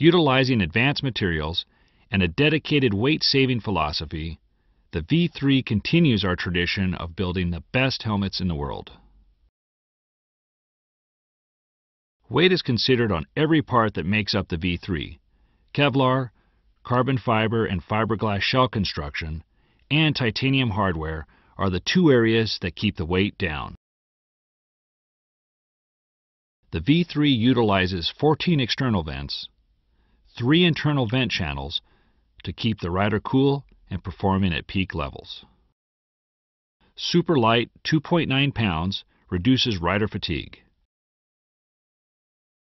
Utilizing advanced materials and a dedicated weight saving philosophy, the V3 continues our tradition of building the best helmets in the world. Weight is considered on every part that makes up the V3 Kevlar, carbon fiber and fiberglass shell construction, and titanium hardware are the two areas that keep the weight down. The V3 utilizes 14 external vents, three internal vent channels to keep the rider cool and performing at peak levels. Super light 2.9 pounds reduces rider fatigue.